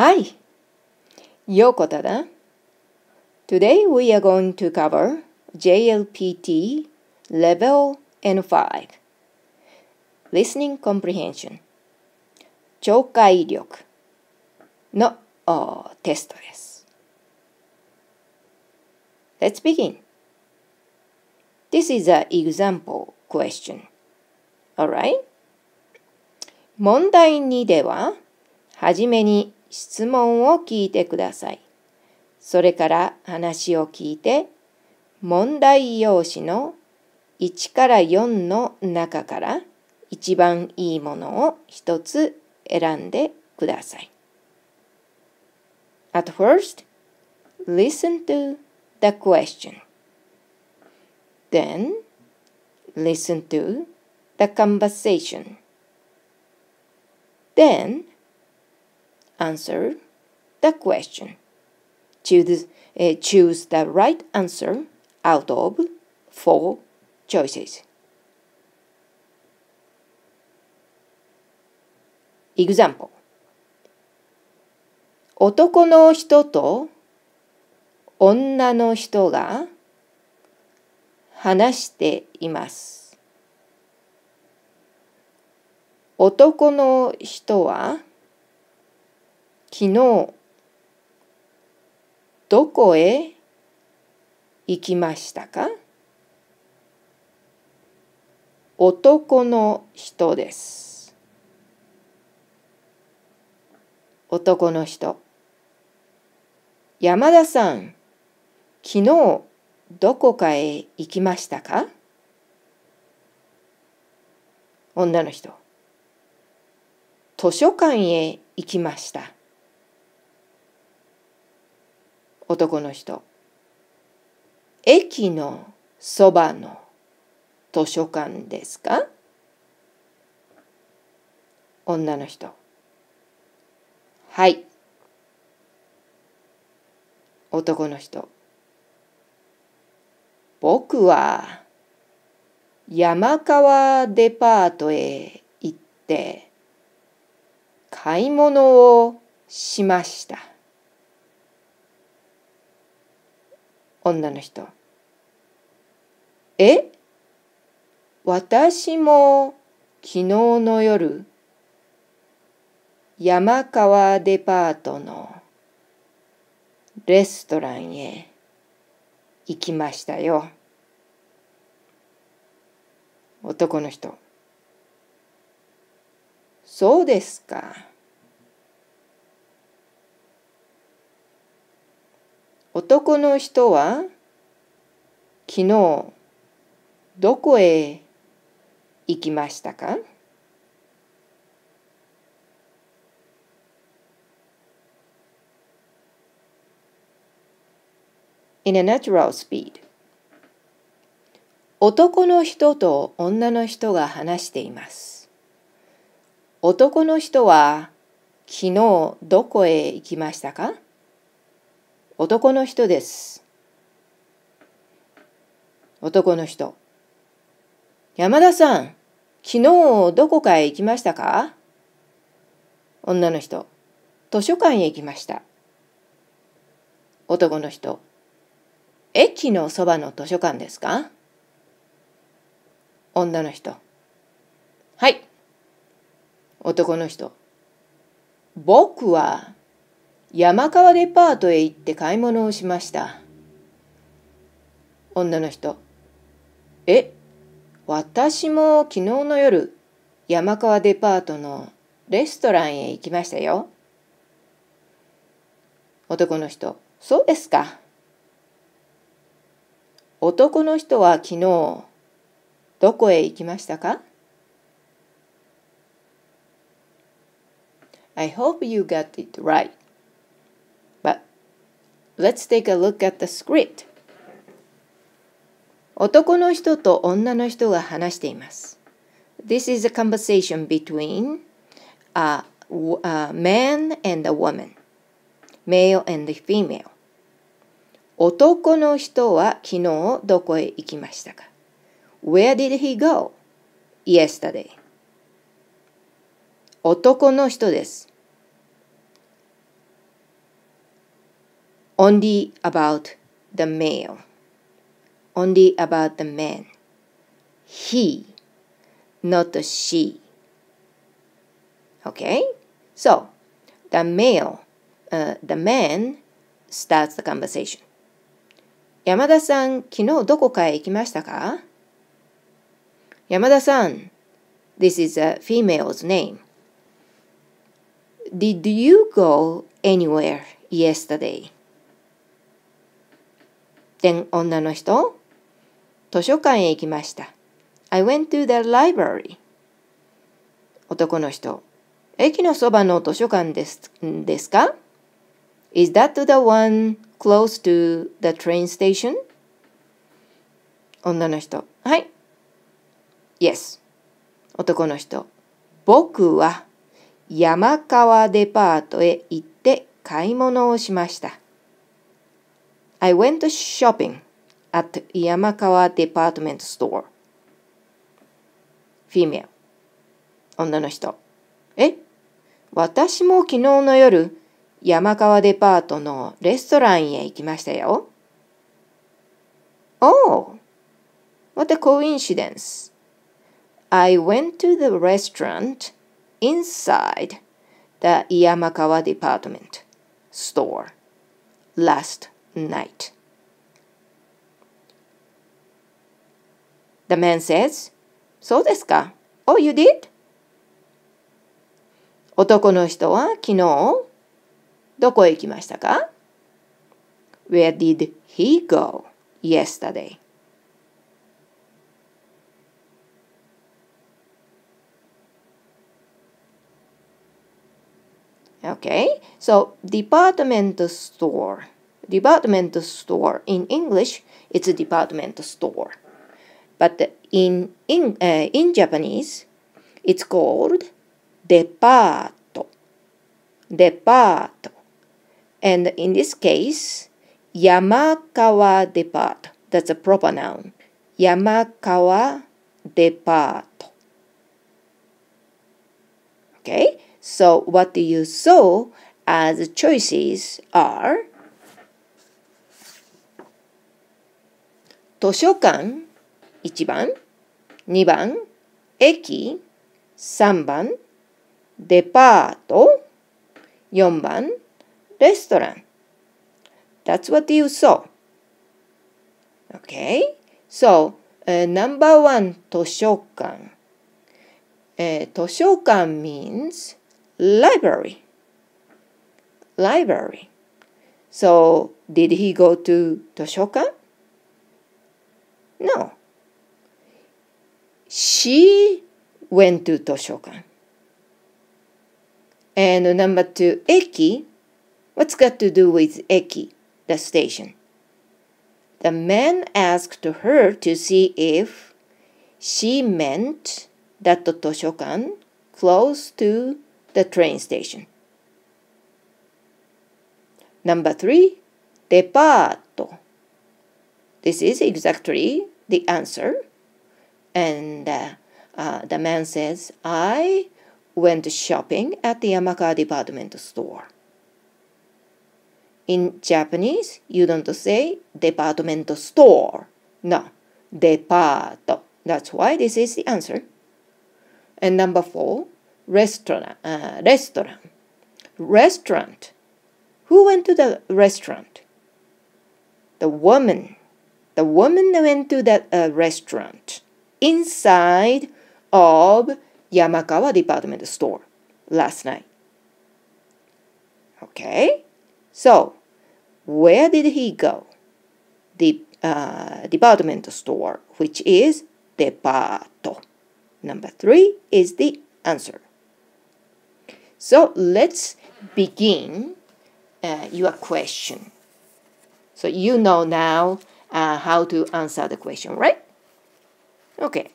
Hi, Yoko Tada. Today we are going to cover JLPT Level N5 Listening Comprehension 聴解力のテストです。Let's begin. This is an example question. Alright? 問題2では、はじめに質問を聞いてください。それから話を聞いて、問題用紙の1から4の中から一番いいものを一つ選んでください。At first, listen to the question. Then, listen to the conversation. Then, answer the question. Choose, uh, choose the right answer out of four choices. Example 男の人と女の人が話しています。男の人は昨日どこへ行きましたか男の人です。男の人。山田さん、昨日どこかへ行きましたか女の人。図書館へ行きました。男の人。駅のそばの図書館ですか女の人。はい。男の人。僕は山川デパートへ行って買い物をしました。女の人。え私も昨日の夜、山川デパートのレストランへ行きましたよ。男の人。そうですか。男の人は昨日どこへ行きましたか男の人と女の人が話しています。男の人は昨日どこへ行きましたか男の人です男の人山田さん昨日どこかへ行きましたか女の人図書館へ行きました男の人駅のそばの図書館ですか女の人はい男の人僕は山川デパートへ行って買い物をしました。女の人、え、私も昨日の夜、山川デパートのレストランへ行きましたよ。男の人、そうですか。男の人は昨日、どこへ行きましたか ?I hope you got it right. Let's take a look at the script. 男の人と女の人が話しています。This is a conversation between a, a man and a woman, male and female. 男の人は昨日どこへ行きましたか ?Where did he go yesterday? 男の人です。only about the male, only about the man. He, not the she. Okay? So, the male, uh, the man starts the conversation. 山田さん、昨日どこかへ行きましたか山田さん、This is a female's name. Did you go anywhere yesterday? 然女の人。図書館へ行きました。I went to the library. 男の人。駅のそばの図書館ですですか ?Is that the one close to the train station? 女の人。はい。Yes. 男の人。僕は山川デパートへ行って買い物をしました。I went shopping at Yamakawa Department Store. Female 女の人え私も昨日の夜山川デパートのレストランへ行きましたよ。Oh! What a coincidence! I went to the restaurant inside the 山 y a m a k a w a department store last night. The man says, そうですか。Oh, you did? 男の人は昨日どこへ行きましたか ?Where did he go yesterday? Okay. So, department store. Department store in English, it's a department store. But in, in, uh, in Japanese, it's called depato. Depato. And in this case, Yamakawa depato. That's a proper noun. Yamakawa depato. Okay, so what you saw as choices are 図書館1番2番駅3番デパート4番レストラン That's what you saw. Okay? So, uh, number one, 図書館。Uh, 図書館 means library. Library. So, did he go to 図書館 No. She went to Toshokan. And number two, Eki. What's got to do with Eki, the station? The man asked her to see if she meant that the Toshokan close to the train station. Number three, departo. This is exactly the answer. And uh, uh, the man says, I went shopping at the Yamaka department store. In Japanese, you don't say department store. No, departo. That's why this is the answer. And number four, restaurant. Uh, restaurant. Restaurant. Who went to the restaurant? The woman the woman went to that uh, restaurant inside of Yamakawa department store last night. Okay, so where did he go? The uh, department store, which is departo. Number three is the answer. So let's begin uh, your question. So you know now uh, how to answer the question, right? Okay,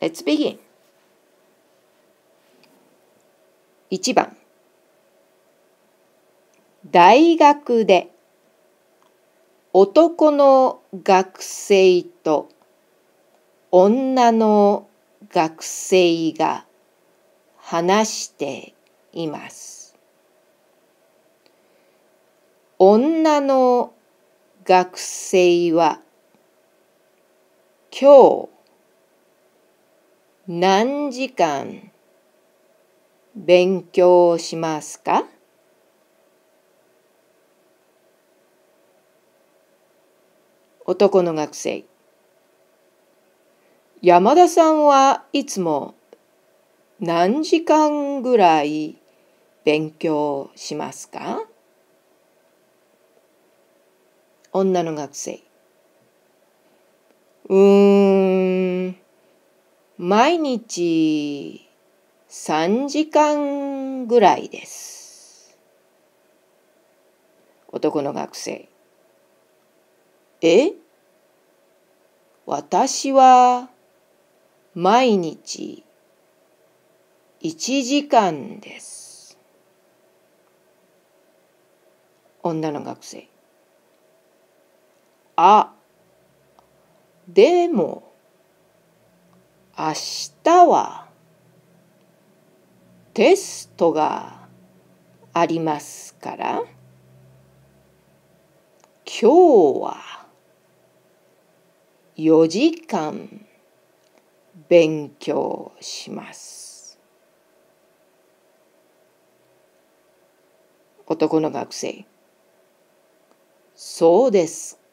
let's begin. 1番大学で男の学生と女の学生が話しています。女の学生は今日何時間勉強しますか男の学生山田さんはいつも何時間ぐらい勉強しますか女の学生。うーん、毎日3時間ぐらいです。男の学生。え私は毎日1時間です。女の学生。あでも明日はテストがありますから今日は4時間勉強します。男の学生そうです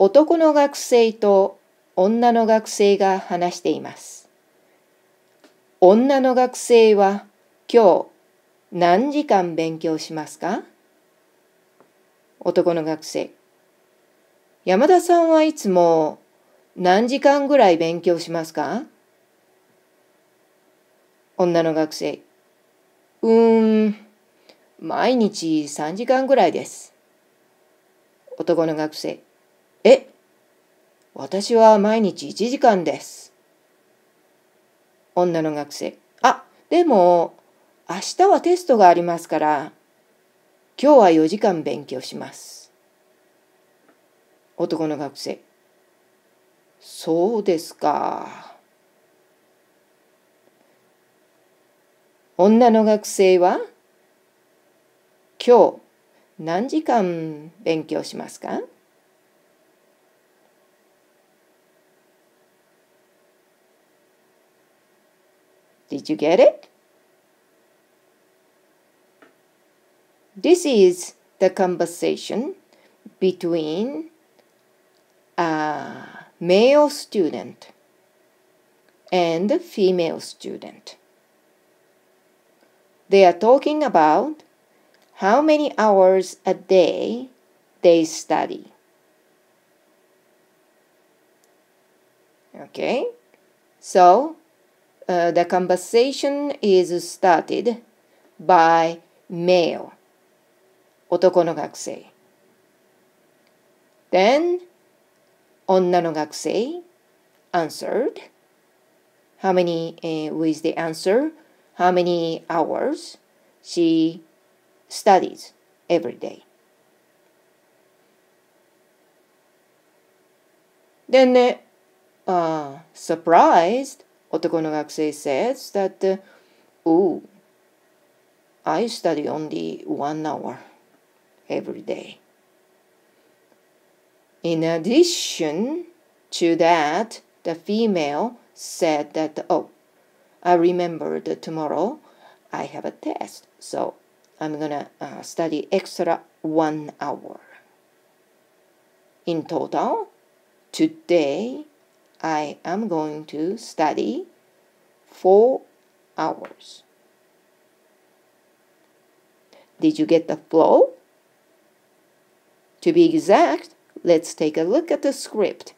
男の学生と女の学生が話しています。女の学生は今日何時間勉強しますか男の学生山田さんはいつも何時間ぐらい勉強しますか女の学生うーん毎日3時間ぐらいです男の学生え私は毎日1時間です。女の学生。あ、でも、明日はテストがありますから、今日は4時間勉強します。男の学生。そうですか。女の学生は、今日何時間勉強しますか Did you get it? This is the conversation between a male student and a female student. They are talking about how many hours a day they study. Okay, so uh, the conversation is started by male, 男の学生。Then, 女の学生 answered. How many, with uh, the answer, how many hours she studies every day. Then, uh, surprised, 男の学生 says that, oh, I study only one hour every day. In addition to that, the female said that, oh, I remember that tomorrow I have a test, so I'm gonna uh, study extra one hour. In total, today I am going to study four hours. Did you get the flow? To be exact, let's take a look at the script.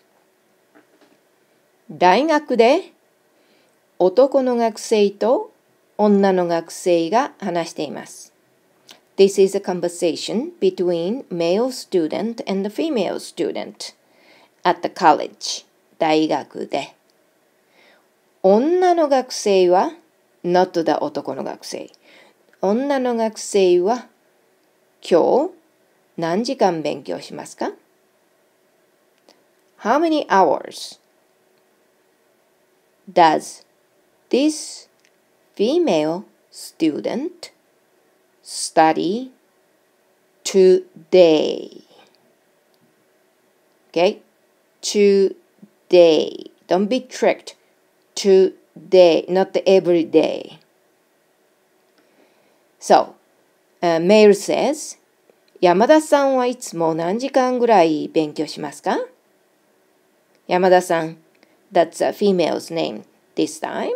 大学で男の学生と女の学生が話しています。This is a conversation between male student and female student at the college. 大学で。女の学生は、not the 男の学生。女の学生は、今日何時間勉強しますか ?How many hours does this female student study today? Okay, today. day. Don't be tricked. Today, not every day. So, uh, Mail says, san That's a female's name this time.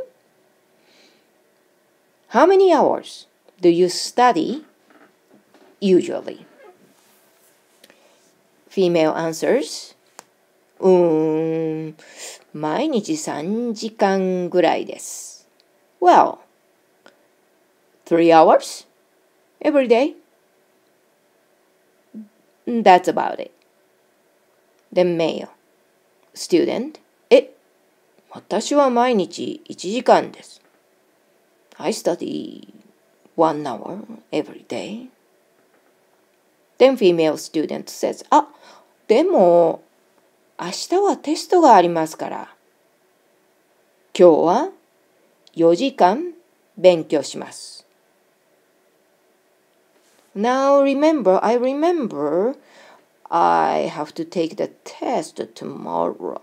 How many hours do you study usually? Female answers うーん、毎日3時間ぐらいです。Well, three hours every day. That's about it. The male student. え、私は毎日1時間です。I study one hour every day. Then female student says, あ、でも、明日はテストがありますから。今日は4時間勉強します。Now remember, I remember I have to take the test tomorrow.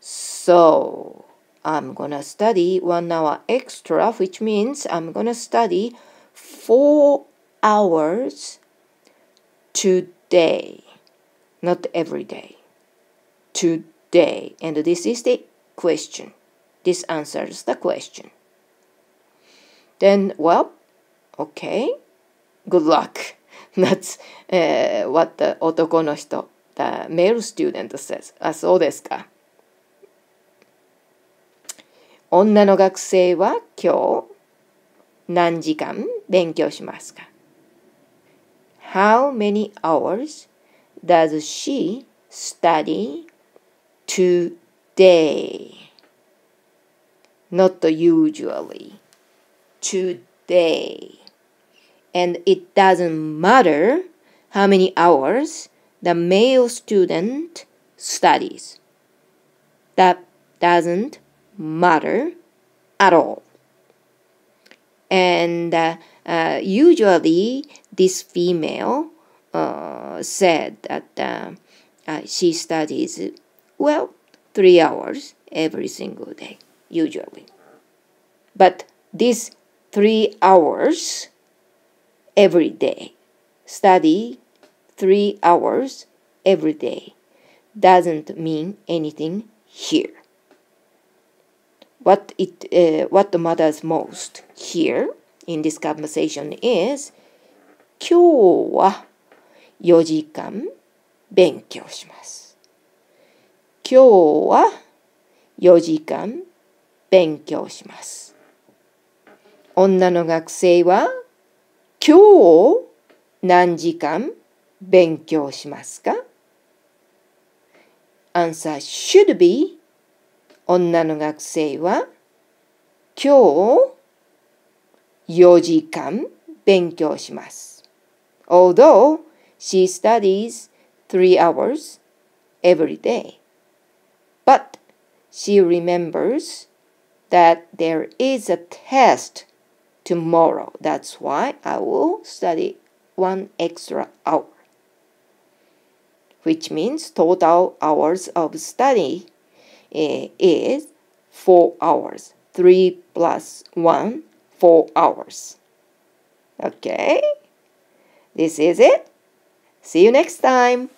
So I'm gonna study one hour extra, which means I'm gonna study four hours today, not every day today? And this is the question. This answers the question. Then, well, okay, good luck. That's uh, what the otoko no hito, the male student says. あ、そうですか。女の学生は今日何時間勉強しますか ah, ?How many hours does she study today. Not usually. Today. And it doesn't matter how many hours the male student studies. That doesn't matter at all. And uh, uh, usually, this female uh, said that uh, uh, she studies well, three hours every single day, usually. But these three hours every day, study three hours every day, doesn't mean anything here. What, it, uh, what matters most here in this conversation is 今日は4時間勉強します。今日は4時間勉強します。女の学生は今日何時間勉強しますか ?Answer should be 女の学生は今日4時間勉強します。Although she studies three hours every day. But she remembers that there is a test tomorrow. That's why I will study one extra hour, which means total hours of study eh, is four hours. Three plus one, four hours. Okay, this is it. See you next time.